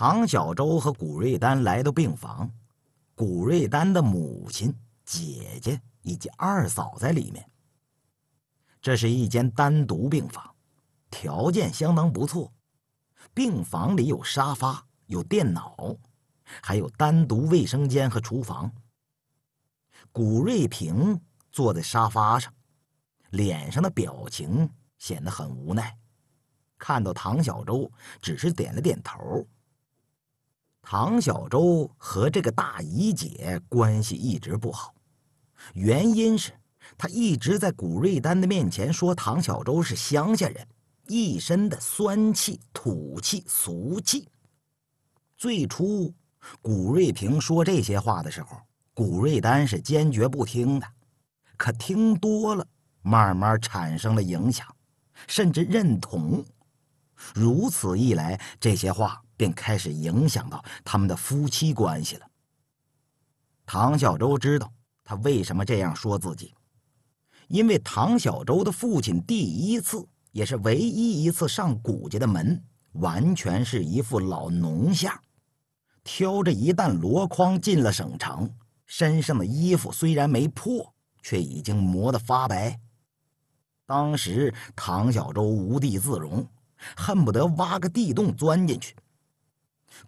唐小舟和古瑞丹来到病房，古瑞丹的母亲、姐姐以及二嫂在里面。这是一间单独病房，条件相当不错。病房里有沙发、有电脑，还有单独卫生间和厨房。古瑞平坐在沙发上，脸上的表情显得很无奈。看到唐小舟，只是点了点头。唐小舟和这个大姨姐关系一直不好，原因是他一直在古瑞丹的面前说唐小舟是乡下人，一身的酸气、土气、俗气。最初，古瑞平说这些话的时候，古瑞丹是坚决不听的，可听多了，慢慢产生了影响，甚至认同。如此一来，这些话。便开始影响到他们的夫妻关系了。唐小周知道他为什么这样说自己，因为唐小周的父亲第一次也是唯一一次上古家的门，完全是一副老农相，挑着一担箩筐进了省城，身上的衣服虽然没破，却已经磨得发白。当时唐小周无地自容，恨不得挖个地洞钻进去。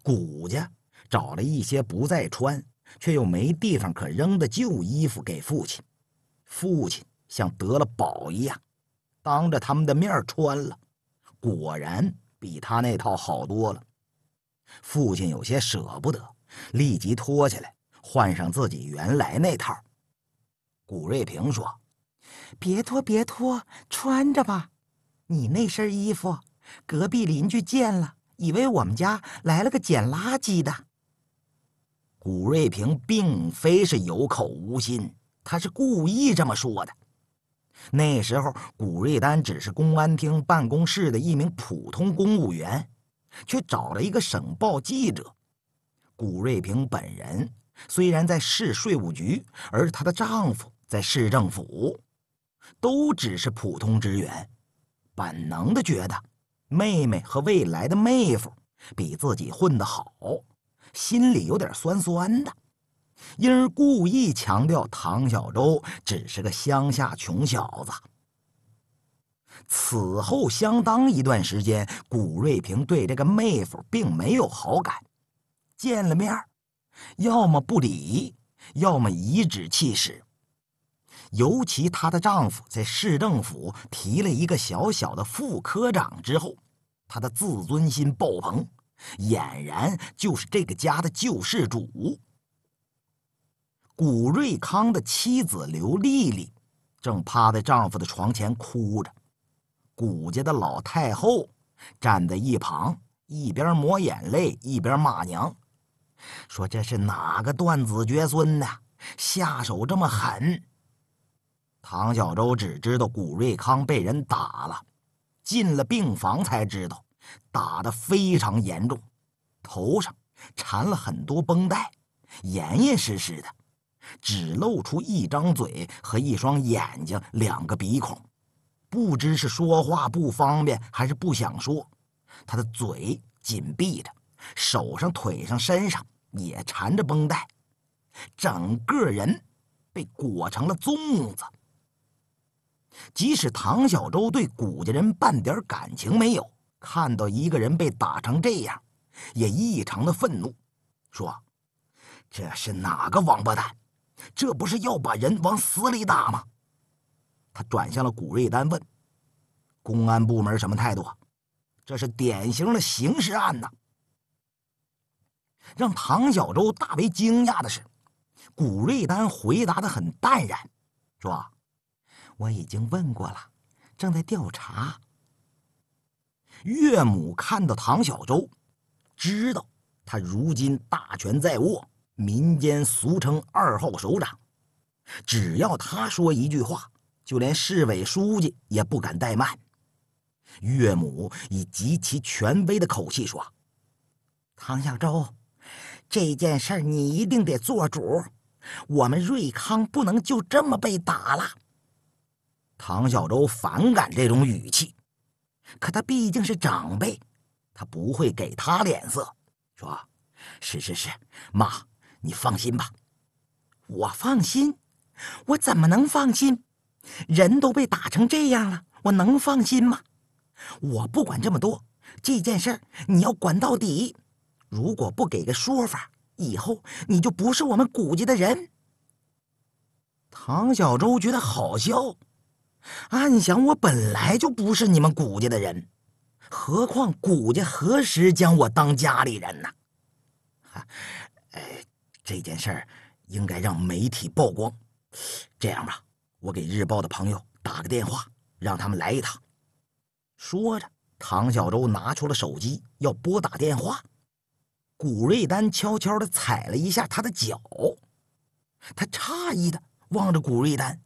谷家找了一些不再穿却又没地方可扔的旧衣服给父亲，父亲像得了宝一样，当着他们的面穿了，果然比他那套好多了。父亲有些舍不得，立即脱下来换上自己原来那套。古瑞平说：“别脱，别脱，穿着吧，你那身衣服，隔壁邻居见了。”以为我们家来了个捡垃圾的。古瑞平并非是有口无心，他是故意这么说的。那时候，古瑞丹只是公安厅办公室的一名普通公务员，却找了一个省报记者。古瑞平本人虽然在市税务局，而她的丈夫在市政府，都只是普通职员，本能的觉得。妹妹和未来的妹夫比自己混得好，心里有点酸酸的，因而故意强调唐小舟只是个乡下穷小子。此后相当一段时间，古瑞平对这个妹夫并没有好感，见了面，要么不理，要么颐指气使。尤其她的丈夫在市政府提了一个小小的副科长之后，她的自尊心爆棚，俨然就是这个家的救世主。古瑞康的妻子刘丽丽正趴在丈夫的床前哭着，古家的老太后站在一旁，一边抹眼泪，一边骂娘，说：“这是哪个断子绝孙呢？下手这么狠！”唐小舟只知道谷瑞康被人打了，进了病房才知道，打的非常严重，头上缠了很多绷带，严严实实的，只露出一张嘴和一双眼睛，两个鼻孔。不知是说话不方便，还是不想说，他的嘴紧闭着，手上、腿上、身上也缠着绷带，整个人被裹成了粽子。即使唐小周对古家人半点感情没有，看到一个人被打成这样，也异常的愤怒，说：“这是哪个王八蛋？这不是要把人往死里打吗？”他转向了古瑞丹，问：“公安部门什么态度？”这是典型的刑事案呐。让唐小周大为惊讶的是，古瑞丹回答的很淡然，说：“。”我已经问过了，正在调查。岳母看到唐小舟，知道他如今大权在握，民间俗称“二号首长”。只要他说一句话，就连市委书记也不敢怠慢。岳母以极其权威的口气说：“唐小舟，这件事儿你一定得做主，我们瑞康不能就这么被打了。”唐小周反感这种语气，可他毕竟是长辈，他不会给他脸色。说：“是是是，妈，你放心吧，我放心，我怎么能放心？人都被打成这样了，我能放心吗？我不管这么多，这件事儿你要管到底。如果不给个说法，以后你就不是我们古家的人。”唐小周觉得好笑。暗想：我本来就不是你们谷家的人，何况谷家何时将我当家里人呢？哎，这件事儿应该让媒体曝光。这样吧，我给日报的朋友打个电话，让他们来一趟。说着，唐小舟拿出了手机要拨打电话，古瑞丹悄悄的踩了一下他的脚，他诧异的望着古瑞丹。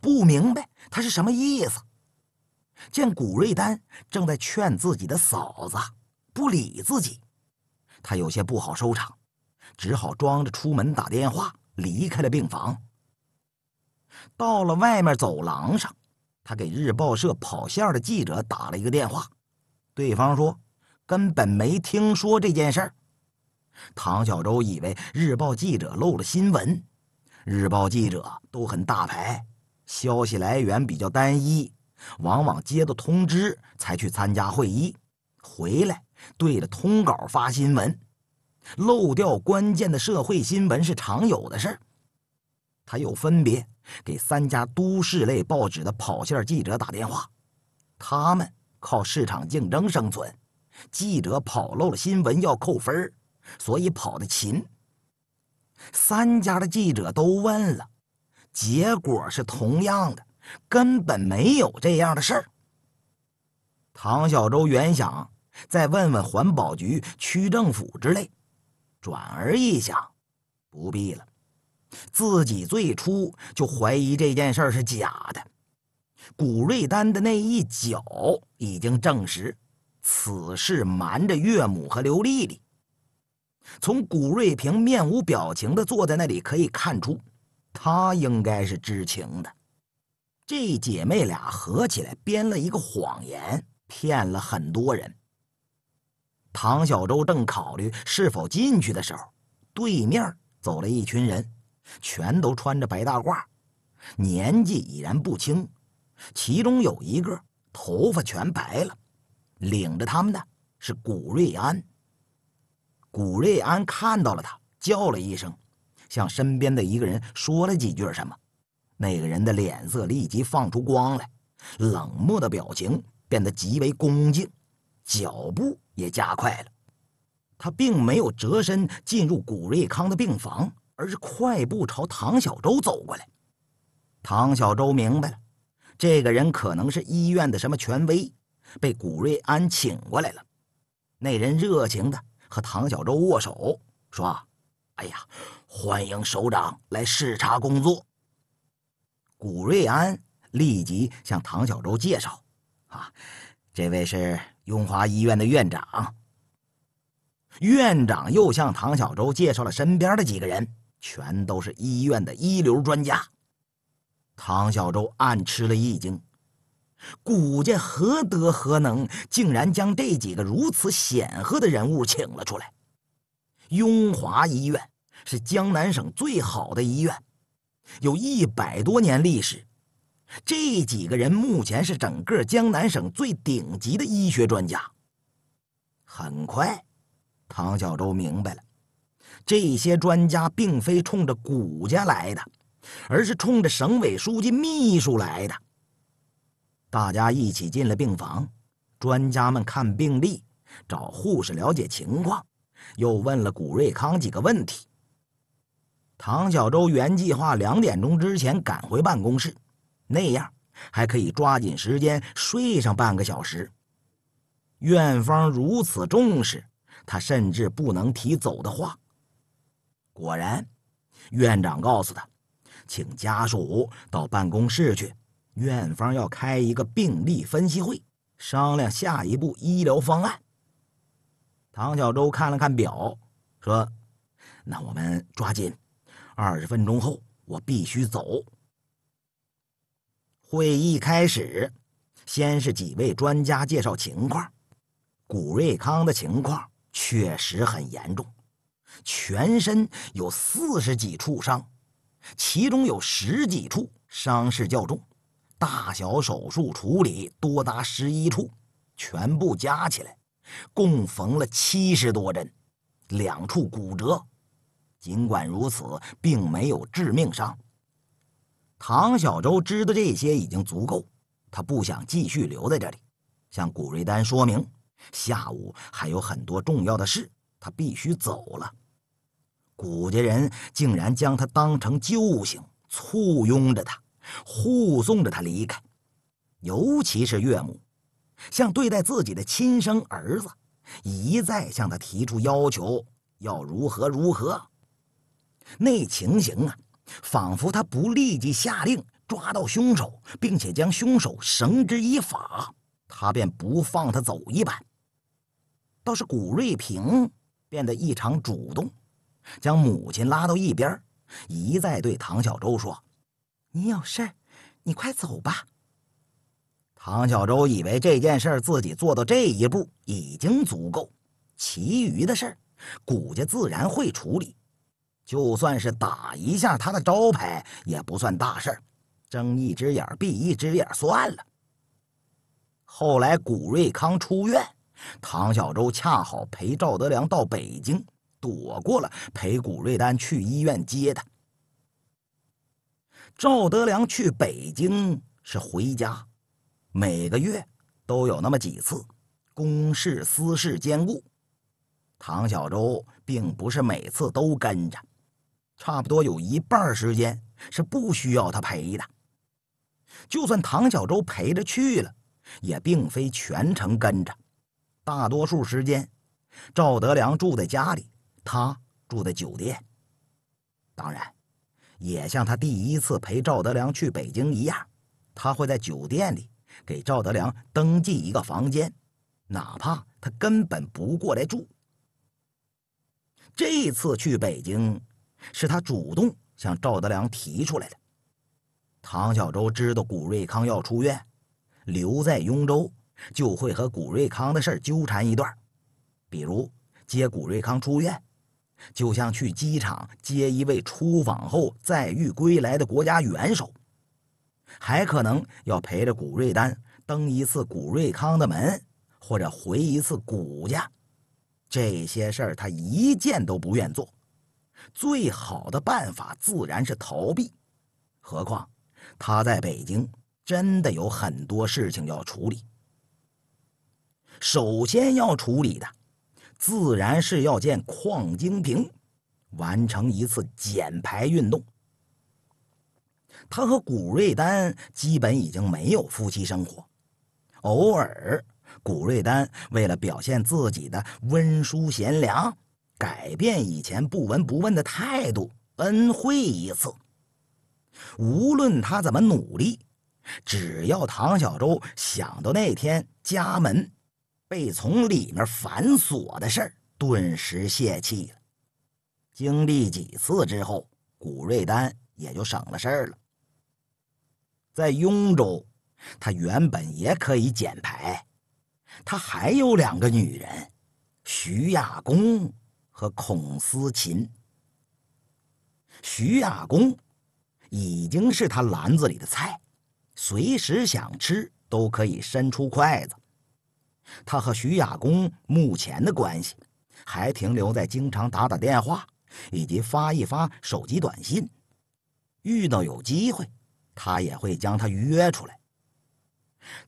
不明白他是什么意思。见古瑞丹正在劝自己的嫂子，不理自己，他有些不好收场，只好装着出门打电话离开了病房。到了外面走廊上，他给日报社跑线的记者打了一个电话，对方说根本没听说这件事儿。唐小舟以为日报记者漏了新闻，日报记者都很大牌。消息来源比较单一，往往接到通知才去参加会议，回来对着通稿发新闻，漏掉关键的社会新闻是常有的事儿。他又分别给三家都市类报纸的跑线记者打电话，他们靠市场竞争生存，记者跑漏了新闻要扣分儿，所以跑的勤。三家的记者都问了。结果是同样的，根本没有这样的事儿。唐小舟原想再问问环保局、区政府之类，转而一想，不必了。自己最初就怀疑这件事是假的。古瑞丹的那一脚已经证实，此事瞒着岳母和刘丽丽。从古瑞平面无表情的坐在那里可以看出。他应该是知情的，这姐妹俩合起来编了一个谎言，骗了很多人。唐小舟正考虑是否进去的时候，对面走来一群人，全都穿着白大褂，年纪已然不轻，其中有一个头发全白了。领着他们的是古瑞安。古瑞安看到了他，叫了一声。向身边的一个人说了几句什么，那个人的脸色立即放出光来，冷漠的表情变得极为恭敬，脚步也加快了。他并没有折身进入古瑞康的病房，而是快步朝唐小舟走过来。唐小舟明白了，这个人可能是医院的什么权威，被古瑞安请过来了。那人热情地和唐小舟握手，说：“哎呀。”欢迎首长来视察工作。古瑞安立即向唐小舟介绍：“啊，这位是雍华医院的院长。”院长又向唐小舟介绍了身边的几个人，全都是医院的一流专家。唐小舟暗吃了一惊：古家何德何能，竟然将这几个如此显赫的人物请了出来？雍华医院。是江南省最好的医院，有一百多年历史。这几个人目前是整个江南省最顶级的医学专家。很快，唐小舟明白了，这些专家并非冲着谷家来的，而是冲着省委书记秘书来的。大家一起进了病房，专家们看病历，找护士了解情况，又问了谷瑞康几个问题。唐小舟原计划两点钟之前赶回办公室，那样还可以抓紧时间睡上半个小时。院方如此重视，他甚至不能提走的话。果然，院长告诉他，请家属到办公室去，院方要开一个病例分析会，商量下一步医疗方案。唐小舟看了看表，说：“那我们抓紧。”二十分钟后，我必须走。会议开始，先是几位专家介绍情况。古瑞康的情况确实很严重，全身有四十几处伤，其中有十几处伤势较重，大小手术处理多达十一处，全部加起来共缝了七十多针，两处骨折。尽管如此，并没有致命伤。唐小舟知道这些已经足够，他不想继续留在这里，向古瑞丹说明下午还有很多重要的事，他必须走了。古家人竟然将他当成救星，簇拥着他，护送着他离开。尤其是岳母，像对待自己的亲生儿子，一再向他提出要求，要如何如何。那情形啊，仿佛他不立即下令抓到凶手，并且将凶手绳之以法，他便不放他走一般。倒是谷瑞平变得异常主动，将母亲拉到一边，一再对唐小舟说：“你有事儿，你快走吧。”唐小舟以为这件事自己做到这一步已经足够，其余的事儿，谷家自然会处理。就算是打一下他的招牌，也不算大事儿，睁一只眼闭一只眼算了。后来谷瑞康出院，唐小舟恰好陪赵德良到北京，躲过了陪谷瑞丹去医院接他。赵德良去北京是回家，每个月都有那么几次，公事私事兼顾。唐小舟并不是每次都跟着。差不多有一半时间是不需要他陪的，就算唐小舟陪着去了，也并非全程跟着。大多数时间，赵德良住在家里，他住在酒店。当然，也像他第一次陪赵德良去北京一样，他会在酒店里给赵德良登记一个房间，哪怕他根本不过来住。这次去北京。是他主动向赵德良提出来的。唐小舟知道古瑞康要出院，留在雍州就会和古瑞康的事纠缠一段，比如接古瑞康出院，就像去机场接一位出访后再遇归来的国家元首，还可能要陪着古瑞丹登一次古瑞康的门，或者回一次古家。这些事儿他一件都不愿做。最好的办法自然是逃避，何况他在北京真的有很多事情要处理。首先要处理的，自然是要见邝京平，完成一次减排运动。他和古瑞丹基本已经没有夫妻生活，偶尔古瑞丹为了表现自己的温淑贤良。改变以前不闻不问的态度，恩惠一次。无论他怎么努力，只要唐小舟想到那天家门被从里面反锁的事儿，顿时泄气了。经历几次之后，古瑞丹也就省了事儿了。在雍州，他原本也可以减排，他还有两个女人，徐亚公。和孔思琴、徐亚公已经是他篮子里的菜，随时想吃都可以伸出筷子。他和徐亚公目前的关系，还停留在经常打打电话，以及发一发手机短信。遇到有机会，他也会将他约出来。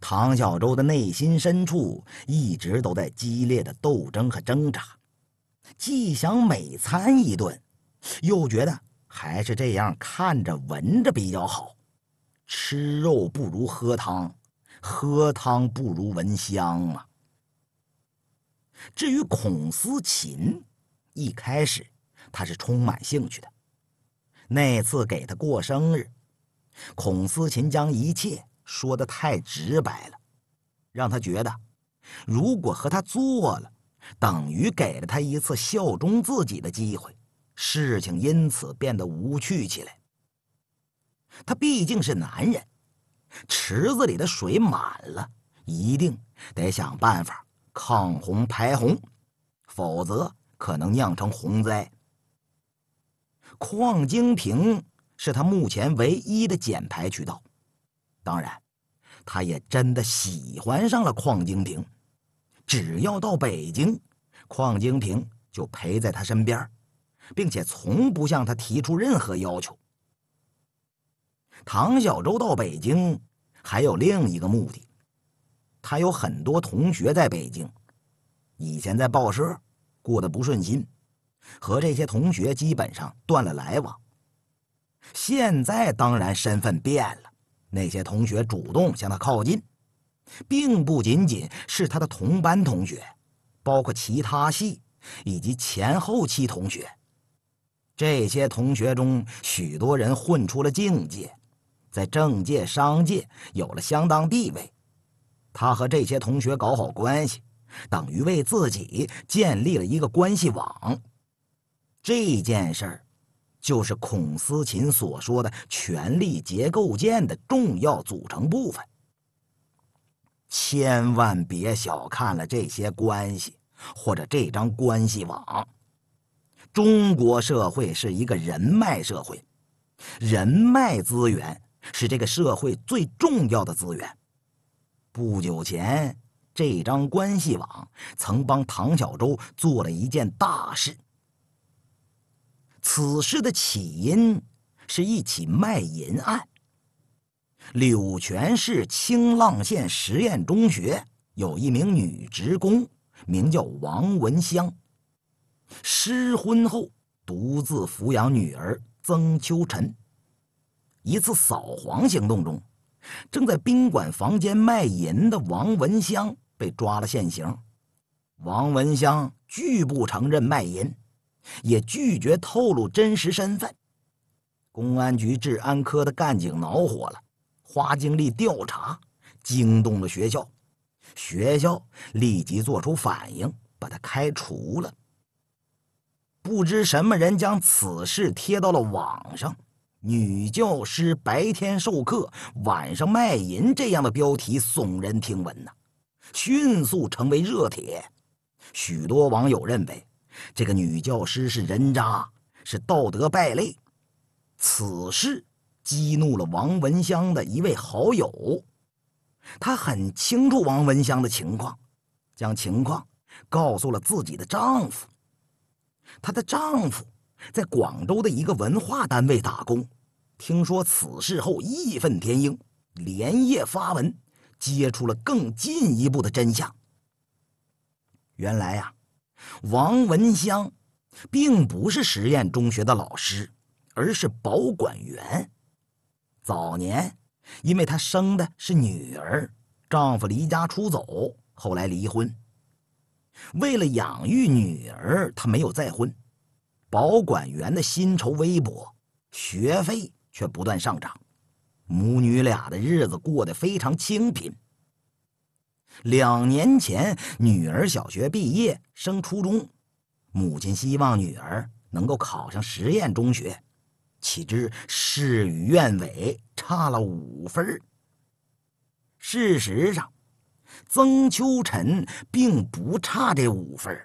唐小舟的内心深处一直都在激烈的斗争和挣扎。既想美餐一顿，又觉得还是这样看着闻着比较好。吃肉不如喝汤，喝汤不如闻香啊。至于孔思琴，一开始他是充满兴趣的。那次给他过生日，孔思琴将一切说的太直白了，让他觉得，如果和他做了。等于给了他一次效忠自己的机会，事情因此变得无趣起来。他毕竟是男人，池子里的水满了，一定得想办法抗洪排洪，否则可能酿成洪灾。矿晶瓶是他目前唯一的减排渠道，当然，他也真的喜欢上了矿晶瓶。只要到北京，邝京平就陪在他身边，并且从不向他提出任何要求。唐小舟到北京还有另一个目的，他有很多同学在北京，以前在报社过得不顺心，和这些同学基本上断了来往。现在当然身份变了，那些同学主动向他靠近。并不仅仅是他的同班同学，包括其他系以及前后期同学。这些同学中，许多人混出了境界，在政界、商界有了相当地位。他和这些同学搞好关系，等于为自己建立了一个关系网。这件事儿，就是孔思琴所说的权力结构件的重要组成部分。千万别小看了这些关系，或者这张关系网。中国社会是一个人脉社会，人脉资源是这个社会最重要的资源。不久前，这张关系网曾帮唐小舟做了一件大事。此事的起因是一起卖淫案。柳泉市清浪县实验中学有一名女职工，名叫王文香。失婚后，独自抚养女儿曾秋晨。一次扫黄行动中，正在宾馆房间卖淫的王文香被抓了现行。王文香拒不承认卖淫，也拒绝透露真实身份。公安局治安科的干警恼火了。花精力调查，惊动了学校，学校立即做出反应，把他开除了。不知什么人将此事贴到了网上，“女教师白天授课，晚上卖淫”这样的标题耸人听闻呐，迅速成为热帖。许多网友认为，这个女教师是人渣，是道德败类。此事。激怒了王文香的一位好友，他很清楚王文香的情况，将情况告诉了自己的丈夫。她的丈夫在广州的一个文化单位打工，听说此事后义愤填膺，连夜发文揭出了更进一步的真相。原来呀，王文香并不是实验中学的老师，而是保管员。早年，因为她生的是女儿，丈夫离家出走，后来离婚。为了养育女儿，她没有再婚。保管员的薪酬微薄，学费却不断上涨，母女俩的日子过得非常清贫。两年前，女儿小学毕业升初中，母亲希望女儿能够考上实验中学。岂知事与愿违，差了五分。事实上，曾秋晨并不差这五分，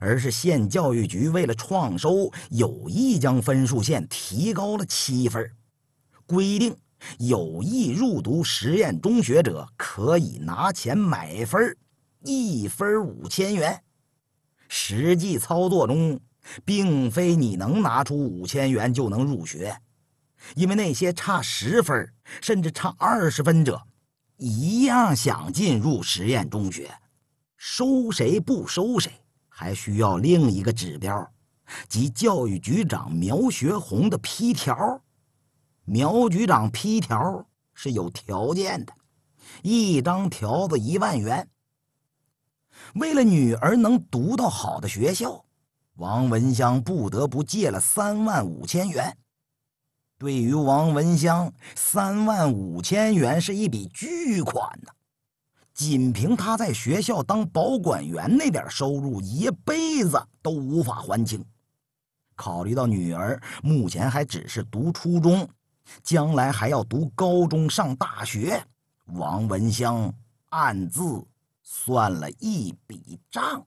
而是县教育局为了创收，有意将分数线提高了七分，规定有意入读实验中学者可以拿钱买分，一分五千元。实际操作中。并非你能拿出五千元就能入学，因为那些差十分甚至差二十分者，一样想进入实验中学，收谁不收谁，还需要另一个指标，即教育局长苗学红的批条。苗局长批条是有条件的，一张条子一万元。为了女儿能读到好的学校。王文香不得不借了三万五千元。对于王文香，三万五千元是一笔巨款呢。仅凭他在学校当保管员那点收入，一辈子都无法还清。考虑到女儿目前还只是读初中，将来还要读高中、上大学，王文香暗自算了一笔账。